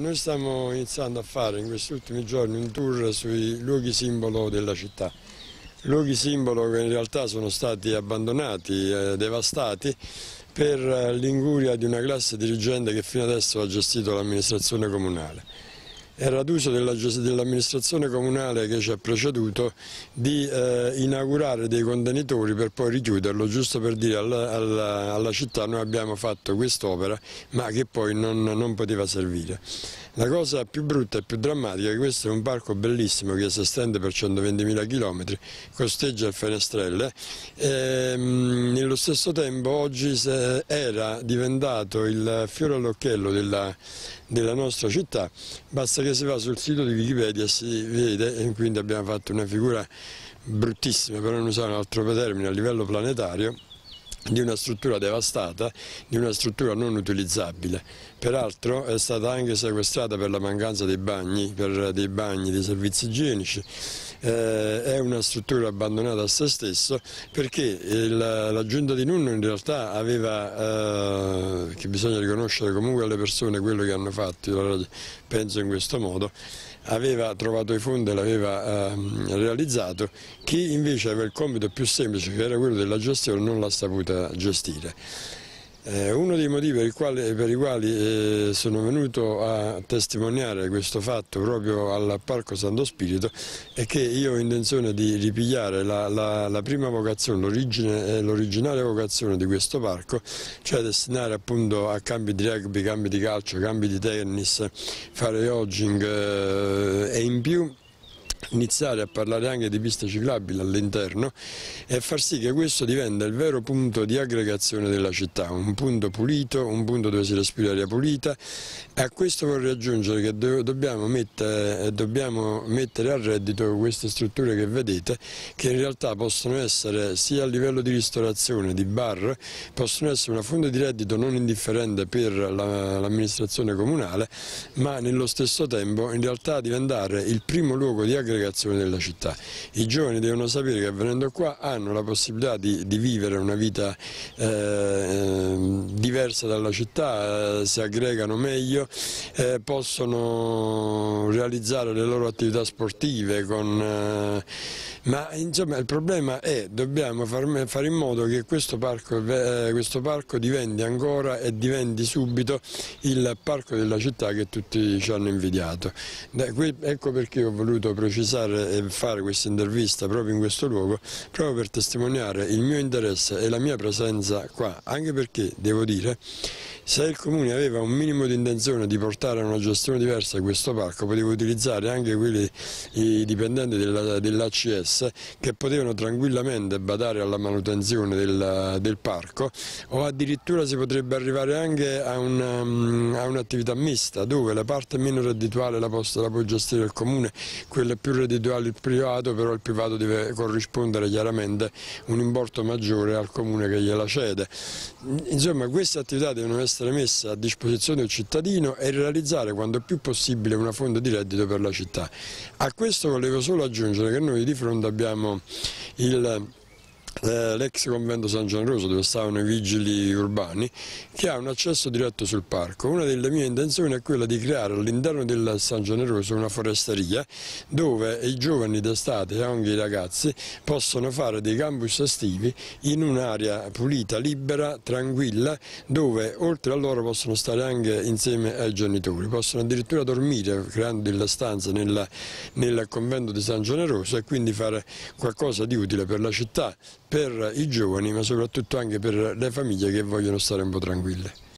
Noi stiamo iniziando a fare in questi ultimi giorni un tour sui luoghi simbolo della città. Luoghi simbolo che in realtà sono stati abbandonati, eh, devastati per eh, l'inguria di una classe dirigente che fino adesso ha gestito l'amministrazione comunale era d'uso dell'amministrazione comunale che ci ha preceduto di eh, inaugurare dei contenitori per poi richiuderlo, giusto per dire alla, alla, alla città noi abbiamo fatto quest'opera ma che poi non, non poteva servire. La cosa più brutta e più drammatica è che questo è un parco bellissimo che si estende per 120.000 km, costeggia il Fenestrelle, ehm, stesso tempo oggi era diventato il fiore all'occhiello della, della, nostra città, basta che si va sul sito di Wikipedia e si vede, e quindi abbiamo fatto una figura bruttissima, per non usare un altro termine, a livello planetario, di una struttura devastata, di una struttura non utilizzabile. Peraltro è stata anche sequestrata per la mancanza dei bagni, per dei bagni, dei servizi igienici eh, è una struttura abbandonata a se stesso perché il, la giunta di Nunno in realtà aveva, eh, che bisogna riconoscere comunque alle persone quello che hanno fatto, io penso in questo modo, aveva trovato i fondi e l'aveva ehm, realizzato, chi invece aveva il compito più semplice che era quello della gestione non l'ha saputa gestire. Eh, uno dei motivi per i quali, per i quali eh, sono venuto a testimoniare questo fatto proprio al Parco Santo Spirito è che io ho intenzione di ripigliare la, la, la prima vocazione, eh, l'originale vocazione di questo parco, cioè destinare appunto a campi di rugby, campi di calcio, campi di tennis, fare jogging e in più iniziare a parlare anche di piste ciclabili all'interno e far sì che questo diventa il vero punto di aggregazione della città, un punto pulito, un punto dove si respira aria pulita e a questo vorrei aggiungere che dobbiamo mettere, eh, dobbiamo mettere a reddito queste strutture che vedete che in realtà possono essere sia a livello di ristorazione, di bar, possono essere una fonte di reddito non indifferente per l'amministrazione comunale ma nello stesso tempo in realtà diventare il primo luogo di aggregazione aggregazione della città. I giovani devono sapere che venendo qua hanno la possibilità di, di vivere una vita eh, diversa dalla città, eh, si aggregano meglio, eh, possono realizzare le loro attività sportive con eh, ma insomma il problema è dobbiamo fare in modo che questo parco, eh, questo parco diventi ancora e diventi subito il parco della città che tutti ci hanno invidiato. Ecco perché ho voluto precisare e fare questa intervista proprio in questo luogo, proprio per testimoniare il mio interesse e la mia presenza qua, anche perché devo dire se il Comune aveva un minimo di intenzione di portare a una gestione diversa questo parco, poteva utilizzare anche quelli, i dipendenti dell'ACS che potevano tranquillamente badare alla manutenzione del, del, parco o addirittura si potrebbe arrivare anche a um, un'attività un mista dove la parte meno reddituale la, posta, la può gestire il Comune, quella più reddituale il privato, però il privato deve corrispondere chiaramente un importo maggiore al Comune che gliela cede. Insomma queste attività devono essere essere messa a disposizione del cittadino e realizzare quanto più possibile una fonte di reddito per la città. A questo volevo solo aggiungere che noi di fronte abbiamo il eh, l'ex convento San Gianroso dove stavano i vigili urbani che ha un accesso diretto sul parco. Una delle mie intenzioni è quella di creare all'interno del San Gianroso una foresteria dove i giovani d'estate e anche i ragazzi possono fare dei campus estivi in un'area pulita, libera, tranquilla dove oltre a loro possono stare anche insieme ai genitori, possono addirittura dormire creando delle stanze nella, nel convento di San Gianroso e quindi fare qualcosa di utile per la città per i giovani ma soprattutto anche per le famiglie che vogliono stare un po' tranquille.